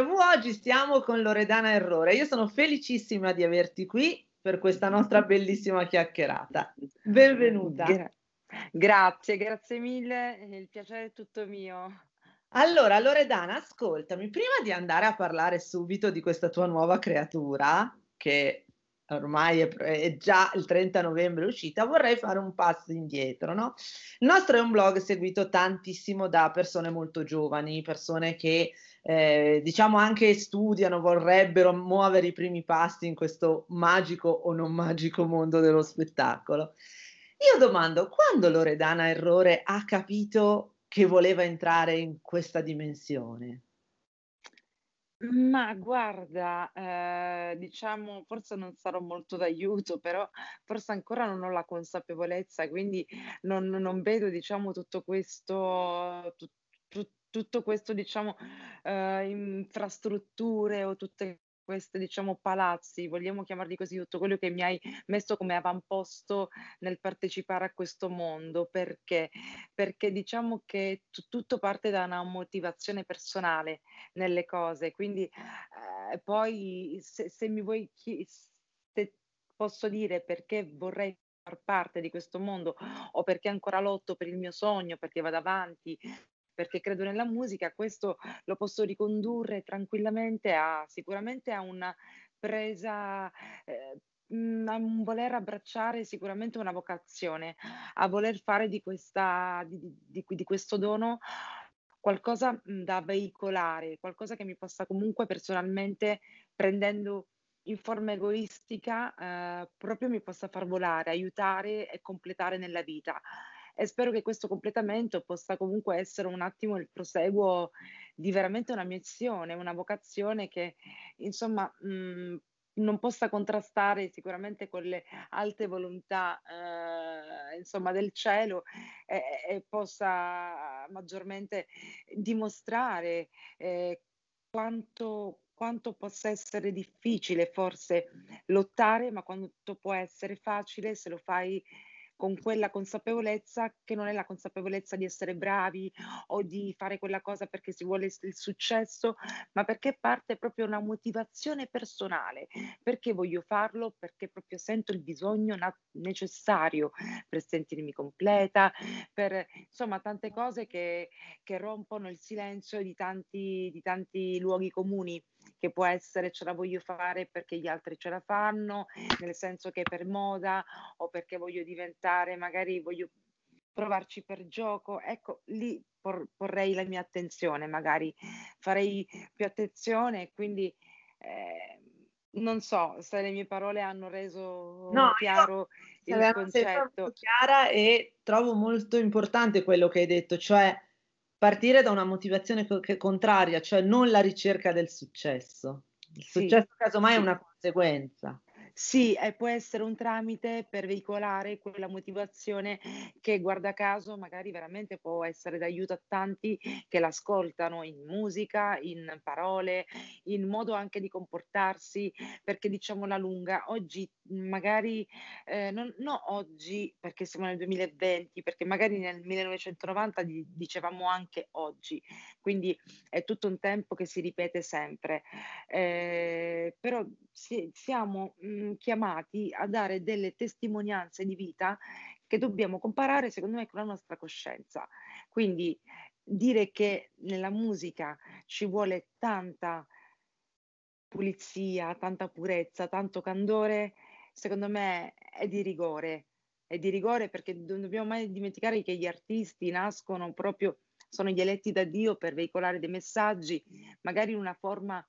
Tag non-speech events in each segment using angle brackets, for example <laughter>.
Déjà Vu oggi stiamo con Loredana Errore. Io sono felicissima di averti qui per questa nostra bellissima chiacchierata. Benvenuta. Gra- grazie, grazie mille, il piacere è tutto mio. Allora, Loredana, ascoltami, prima di andare a parlare subito di questa tua nuova creatura, che ormai è, è, già il 30 novembre uscita, vorrei fare un passo indietro. No? Il nostro è un blog seguito tantissimo da persone molto giovani, persone che eh, diciamo anche studiano, vorrebbero muovere i primi passi in questo magico o non magico mondo dello spettacolo. Io domando, quando Loredana Errore ha capito che voleva entrare in questa dimensione? Ma guarda, ehm, diciamo forse non sarò molto d'aiuto, però forse ancora non ho la consapevolezza, quindi non non vedo diciamo tutto questo tu tu tutto questo diciamo, ehm, infrastrutture o tutte questi diciamo palazzi, vogliamo chiamarli così, tutto quello che mi hai messo come avamposto nel partecipare a questo mondo, perché? Perché diciamo che t- tutto parte da una motivazione personale nelle cose, quindi eh, poi se, se, mi vuoi chi- se posso dire perché vorrei far parte di questo mondo o perché ancora lotto per il mio sogno, perché vado avanti, perché credo nella musica, questo lo posso ricondurre tranquillamente a sicuramente a una presa eh, a voler abbracciare sicuramente una vocazione, a voler fare di, questa, di, di, di questo dono qualcosa mhmm, da veicolare, qualcosa che mi possa comunque personalmente, prendendo in forma egoistica, eh, proprio mi possa far volare, aiutare e completare nella vita e spero che questo completamento possa comunque essere un attimo il proseguo di veramente una missione, una vocazione che insomma mh, non possa contrastare sicuramente con le alte volontà eh, insomma, del cielo e, e, possa maggiormente dimostrare eh, quanto, quanto possa essere difficile forse lottare, ma quanto può essere facile se lo fai con quella consapevolezza che non è la consapevolezza di essere bravi o di fare quella cosa perché si vuole il successo, ma perché parte proprio una motivazione personale, perché voglio farlo, perché proprio sento il bisogno na- necessario per sentirmi completa, per insomma tante cose che, che rompono il silenzio di tanti, di tanti luoghi comuni che può essere ce la voglio fare perché gli altri ce la fanno, nel senso che per moda o perché voglio diventare, magari voglio provarci per gioco, ecco lì por- porrei la mia attenzione, magari farei più attenzione, quindi eh, non so se le mie parole hanno reso no, chiaro io, il concetto. Chiara e trovo molto importante quello che hai detto, cioè partire da una motivazione co- contraria, cioè non la ricerca del successo. Il sì, successo casomai sì. è una conseguenza. Sì, e può essere un tramite per veicolare quella motivazione che, guarda caso, magari veramente può essere d'aiuto a tanti che l'ascoltano in musica, in parole, in modo anche di comportarsi, perché diciamo la lunga, oggi mhmm, magari, eh, non, no oggi perché siamo nel 2020, perché magari nel 1990 dicevamo anche oggi, quindi è tutto un tempo che si ripete sempre. Eh, però si, siamo mh, mm, chiamati a dare delle testimonianze di vita che dobbiamo comparare, secondo me, con la nostra coscienza. Quindi dire che nella musica ci vuole tanta pulizia, tanta purezza, tanto candore, secondo me è di rigore. È di rigore perché non dobbiamo mai dimenticare che gli artisti nascono proprio sono gli eletti da Dio per veicolare dei messaggi, magari in una forma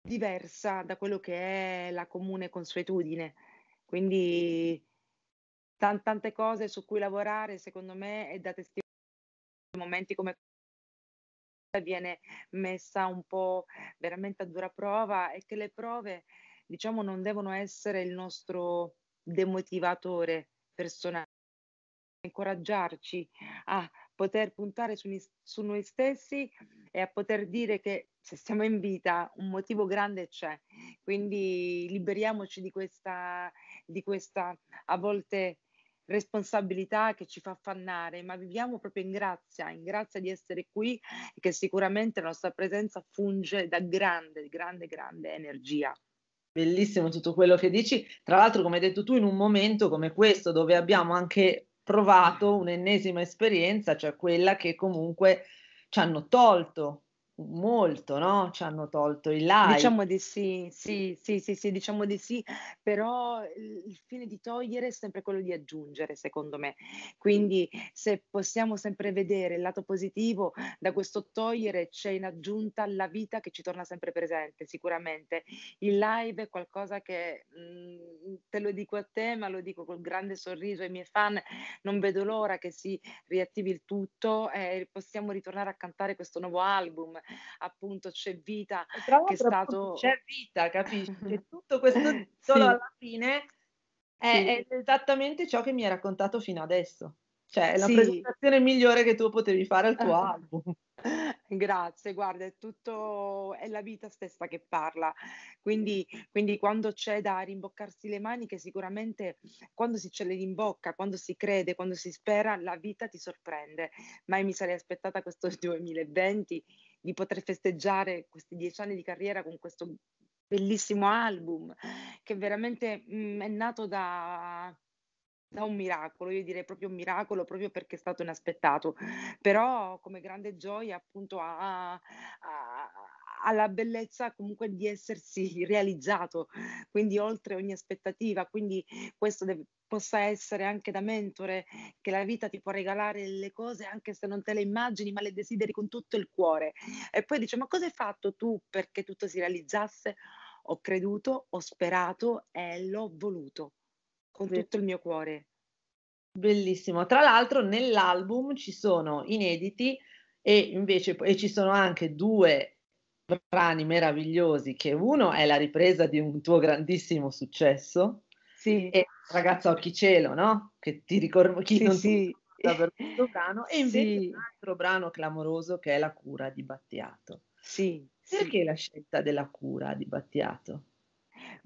diversa da quello che è la comune consuetudine. Quindi t- tante cose su cui lavorare, secondo me, è da testimoniare momenti come viene messa un po' veramente a dura prova e che le prove, diciamo, non devono essere il nostro demotivatore personale, incoraggiarci a poter puntare su, su noi stessi e a poter dire che se siamo in vita un motivo grande c'è. Quindi liberiamoci di questa, di questa a volte responsabilità che ci fa affannare, ma viviamo proprio in grazia, in grazia di essere qui e che sicuramente la nostra presenza funge da grande, grande, grande energia. Bellissimo tutto quello che dici. Tra l'altro, come hai detto tu, in un momento come questo, dove abbiamo anche provato un'ennesima esperienza, cioè quella che comunque ci hanno tolto molto, no? Ci hanno tolto il live. Diciamo di sì, sì, sì, sì, sì, diciamo di sì, però il fine di togliere è sempre quello di aggiungere, secondo me. Quindi se possiamo sempre vedere il lato positivo, da questo togliere c'è in aggiunta la vita che ci torna sempre presente, sicuramente. Il live è qualcosa che, mh, mm, te lo dico a te, ma lo dico col grande sorriso ai miei fan, non vedo l'ora che si riattivi il tutto e possiamo ritornare a cantare questo nuovo album appunto c'è vita che è stato... C'è vita, capisci? Che <laughs> tutto questo sì. alla fine è, sì. è esattamente ciò che mi hai raccontato fino adesso. Cioè, è la sì. presentazione migliore che tu potevi fare al tuo <laughs> album. Grazie, guarda, è tutto, è la vita stessa che parla, quindi, quindi, quando c'è da rimboccarsi le maniche, sicuramente quando si ce le rimbocca, quando si crede, quando si spera, la vita ti sorprende. Mai mi sarei aspettata questo 2020 <laughs> di poter festeggiare questi dieci anni di carriera con questo bellissimo album che veramente mh, mm, è nato da, da, un miracolo, io direi proprio un miracolo proprio perché è stato inaspettato, però come grande gioia appunto ha a, alla bellezza comunque di essersi realizzato, quindi oltre ogni aspettativa, quindi questo deve, possa essere anche da mentore, che la vita ti può regalare le cose anche se non te le immagini, ma le desideri con tutto il cuore. E poi dice, ma cosa hai fatto tu perché tutto si realizzasse? Ho creduto, ho sperato e l'ho voluto con Beh. tutto il mio cuore. Bellissimo. Tra l'altro nell'album ci sono inediti e invece e ci sono anche due brani meravigliosi che uno è la ripresa di un tuo grandissimo successo sì. e ragazza Orchicielo, no? Che ti ricordo chi sì, non sì. per questo brano, e invece sì. un altro brano clamoroso che è La cura di Battiato. Sì. Perché la scelta della cura di Battiato?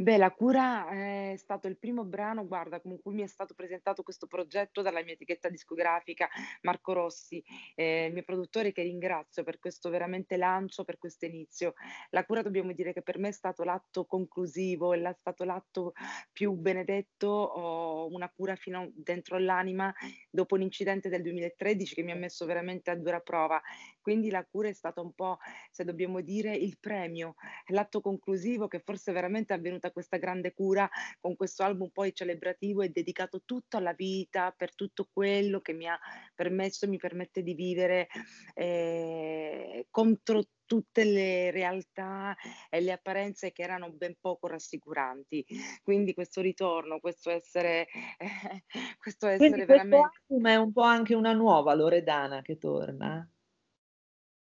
Beh, La cura è stato il primo brano, guarda, con cui mi è stato presentato questo progetto dalla mia etichetta discografica Marco Rossi, eh, il mio produttore che ringrazio per questo veramente lancio, per questo inizio. La cura dobbiamo dire che per me è stato l'atto conclusivo, è stato l'atto più benedetto, ho una cura fino a, dentro l'anima dopo l'incidente del 2013 che mi ha messo veramente a dura prova. Quindi la cura è stato un po', se dobbiamo dire, il premio, l'atto conclusivo che forse veramente è avvenuta stata questa grande cura con questo album poi celebrativo e dedicato tutto alla vita, per tutto quello che mi ha permesso e mi permette di vivere eh, contro tutte le realtà e le apparenze che erano ben poco rassicuranti. Quindi questo ritorno, questo essere, eh, <laughs> questo essere Quindi questo veramente... Questo album è un po' anche una nuova Loredana che torna.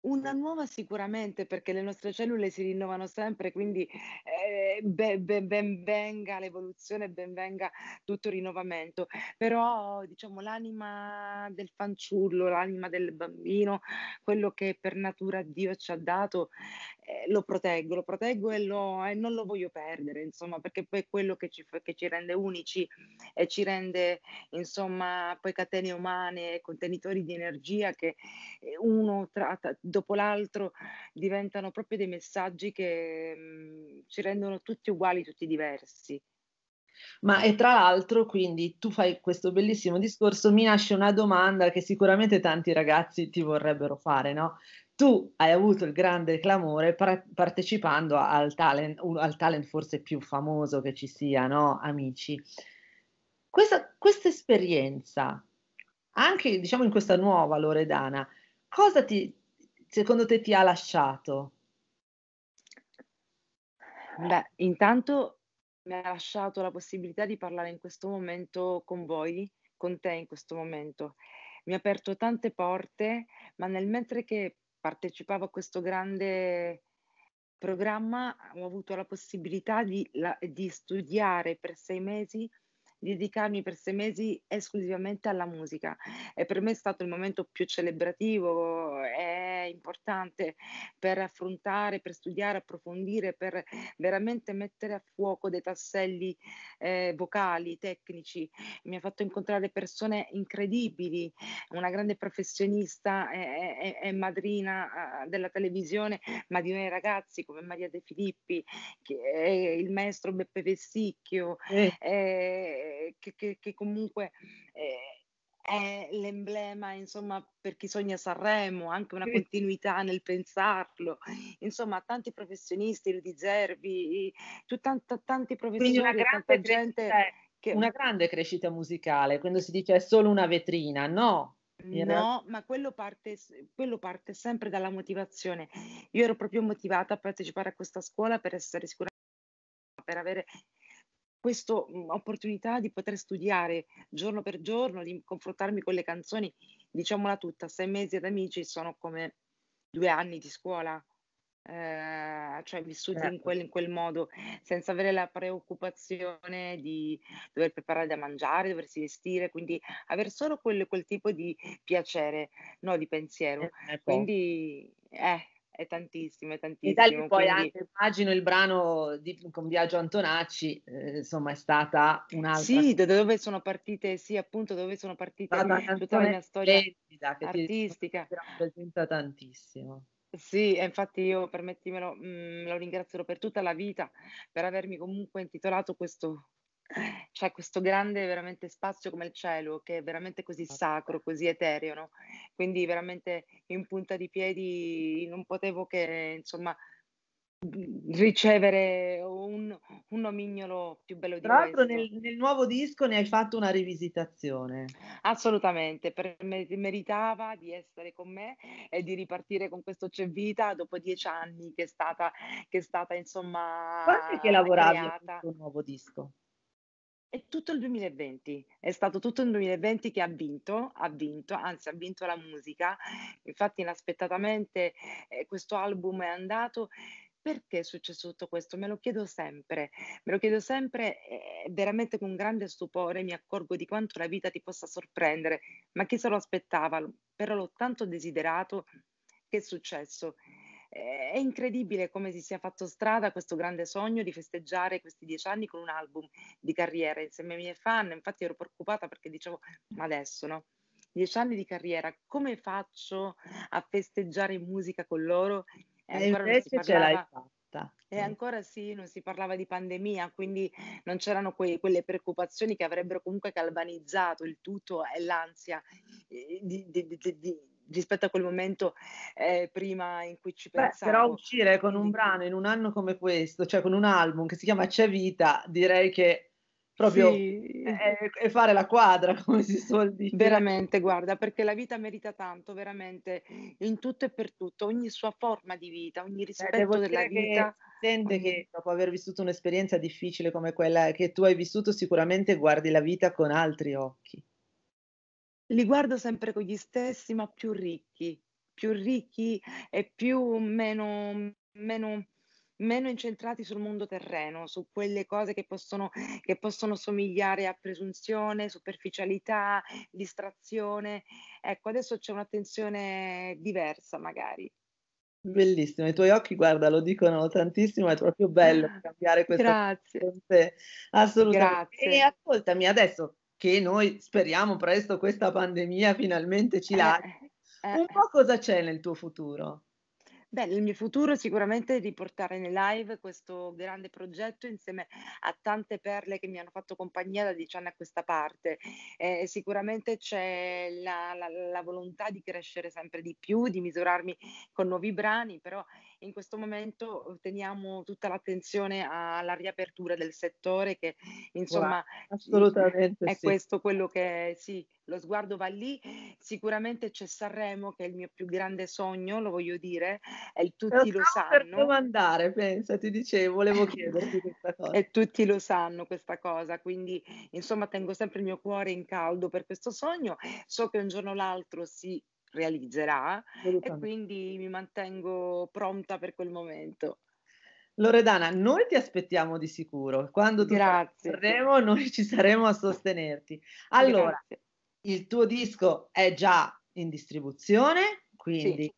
Una nuova sicuramente perché le nostre cellule si rinnovano sempre, quindi eh, be- be- ben venga l'evoluzione, ben venga tutto il rinnovamento, però diciamo l'anima del fanciullo, l'anima del bambino, quello che per natura Dio ci ha dato eh, lo proteggo, lo proteggo e, lo, eh, non lo voglio perdere, insomma, perché poi è quello che ci, che ci rende unici e ci rende, insomma, poi catene umane, contenitori di energia che eh, uno tra, dopo l'altro diventano proprio dei messaggi che mh, mm, ci rendono tutti uguali, tutti diversi. Ma e tra l'altro, quindi tu fai questo bellissimo discorso, mi nasce una domanda che sicuramente tanti ragazzi ti vorrebbero fare, no? tu hai avuto il grande clamore pre- partecipando al talent, al talent, forse più famoso che ci sia, no? Amici. Questa, questa esperienza, anche diciamo in questa nuova Loredana, cosa ti, secondo te ti ha lasciato? Beh, intanto mi ha lasciato la possibilità di parlare in questo momento con voi, con te in questo momento. Mi ha aperto tante porte, ma nel mentre che partecipavo a questo grande programma, ho avuto la possibilità di, la, di studiare per sei mesi di dedicarmi per sei mesi esclusivamente alla musica e per me è stato il momento più celebrativo, è importante per affrontare, per studiare, approfondire, per veramente mettere a fuoco dei tasselli eh, vocali, tecnici. Mi ha fatto incontrare persone incredibili, una grande professionista e, eh, e, eh, e eh, madrina della televisione, ma di noi ragazzi come Maria De Filippi, il maestro Beppe Vessicchio, eh. Eh, che, che, che, comunque... Eh, è l'emblema, insomma, per chi sogna Sanremo, anche una continuità nel pensarlo. Insomma, tanti professionisti, Rudy Zerbi, tu, tanta, tanti professionisti, una grande, gente che... una grande crescita musicale, quando si dice è solo una vetrina, no, No, ma quello parte, quello parte, sempre dalla motivazione. Io ero proprio motivata a partecipare a questa scuola per essere sicura, per avere questa mhmm, opportunità di poter studiare giorno per giorno, di confrontarmi con le canzoni, diciamola tutta, sei mesi ad amici sono come due anni di scuola, eh, cioè vissuti certo. in, quel, in, quel, modo, senza avere la preoccupazione di dover preparare da mangiare, doversi vestire, quindi avere solo quel, quel tipo di piacere, no di pensiero. Eh, Quindi, eh, è tantissimo, è tantissimo. E da lì quindi... poi anche, immagino il brano di, con Biagio Antonacci, eh, insomma è stata un'altra. Sì, da dove sono partite, sì appunto, dove sono partite mm, tutta la mia storia bella, artistica. <laughs> Ti rappresenta tantissimo. Sì, infatti io, permettimelo, mh, mm, lo ringrazio per tutta la vita per avermi comunque intitolato questo c'è questo grande veramente spazio come il cielo, che è veramente così esatto. sacro, così etereo, no? Quindi veramente in punta di piedi non potevo che, insomma, mhmm, ricevere un, un nomignolo più bello di Tra l'altro nel, nel, nuovo disco ne hai fatto una rivisitazione. Assolutamente, per, meritava di essere con me e di ripartire con questo C'è Vita dopo dieci anni che è stata, che è stata insomma... Quanto è che lavoravi creata. a questo nuovo disco? È tutto il 2020, è stato tutto il 2020 che ha vinto, ha vinto, anzi ha vinto la musica. Infatti inaspettatamente eh, questo album è andato. Perché è successo tutto questo? Me lo chiedo sempre, me lo chiedo sempre eh, veramente con grande stupore mi accorgo di quanto la vita ti possa sorprendere, ma chi se lo aspettava? Però l'ho tanto desiderato che è successo è incredibile come si sia fatto strada questo grande sogno di festeggiare questi dieci anni con un album di carriera insieme ai miei fan. Infatti ero preoccupata perché dicevo, ma adesso no? Dieci anni di carriera, come faccio a festeggiare in musica con loro? E, e ancora non si parlava... E ancora sì, non si parlava di pandemia, quindi non c'erano que- quelle preoccupazioni che avrebbero comunque galvanizzato il tutto e l'ansia eh, di, di, di, rispetto a quel momento eh, prima in cui ci pensavo. Beh, però uscire con un brano in un anno come questo, cioè con un album che si chiama C'è vita, direi che proprio sì. e fare la quadra, <laughs> come si suol dire. Veramente, guarda, perché la vita merita tanto, veramente, in tutto e per tutto, ogni sua forma di vita, ogni eh, rispetto eh, della vita. Sente ogni... che dopo aver vissuto un'esperienza difficile come quella che tu hai vissuto, sicuramente guardi la vita con altri occhi li guardo sempre con gli stessi, ma più ricchi, più ricchi e più meno, meno, meno incentrati sul mondo terreno, su quelle cose che possono, che possono somigliare a presunzione, superficialità, distrazione. Ecco, adesso c'è un'attenzione diversa magari. Bellissimo, i tuoi occhi, guarda, lo dicono tantissimo, è proprio bello ah, cambiare questa Grazie. Assolutamente. Grazie. E ascoltami adesso, che noi speriamo presto questa pandemia finalmente ci eh, lasci. Eh, un eh. po' cosa c'è nel tuo futuro? Beh, il mio futuro sicuramente è di portare in live questo grande progetto insieme a tante perle che mi hanno fatto compagnia da dieci anni a questa parte. Eh, sicuramente c'è la, la, la, volontà di crescere sempre di più, di misurarmi con nuovi brani, però in questo momento uhm, teniamo tutta l'attenzione alla riapertura del settore che insomma wow, è sì. questo quello che sì, lo sguardo va lì. Sicuramente c'è Sanremo che è il mio più grande sogno, lo voglio dire, e tutti lo, lo sanno. Per andare pensa, ti dicevo, volevo <laughs> chiederti questa cosa. e tutti lo sanno questa cosa, quindi insomma tengo sempre il mio cuore in caldo per questo sogno. So che un giorno o l'altro si realizzerà e quindi mi mantengo pronta per quel momento. Loredana, noi ti aspettiamo di sicuro. Quando ti torneremo, noi ci saremo a sostenerti. Allora, Grazie. il tuo disco è già in distribuzione, quindi sì.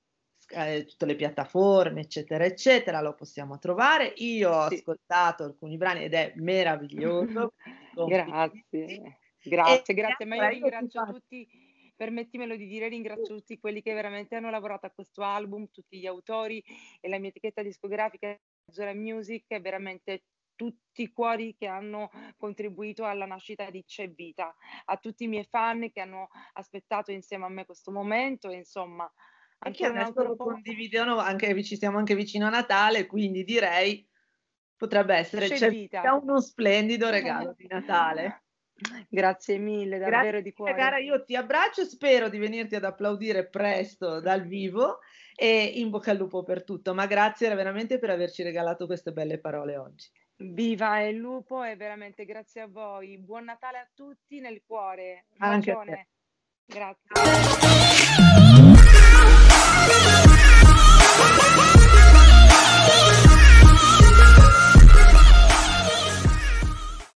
Eh, tutte le piattaforme, eccetera, eccetera, lo possiamo trovare. Io ho sì. ascoltato alcuni brani ed è meraviglioso. <laughs> grazie, grazie, grazie, ma io ringrazio tutti permettimelo di dire, ringrazio tutti quelli che veramente hanno lavorato a questo album, tutti gli autori e la mia etichetta discografica Zora Music è veramente tutti i cuori che hanno contribuito alla nascita di C'è Vita, a tutti i miei fan che hanno aspettato insieme a me questo momento, insomma. Anche adesso lo condividono, anche, ci siamo anche vicino a Natale, quindi direi potrebbe essere C'è, c'è vita. vita uno splendido regalo di <laughs> Natale. Grazie mille, davvero Grazie, di cuore. Cara, io ti abbraccio, spero di venirti ad applaudire presto dal vivo e in bocca al lupo per tutto, ma grazie veramente per averci regalato queste belle parole oggi. Viva il lupo e veramente grazie a voi. Buon Natale a tutti nel cuore. Un Anche Grazie.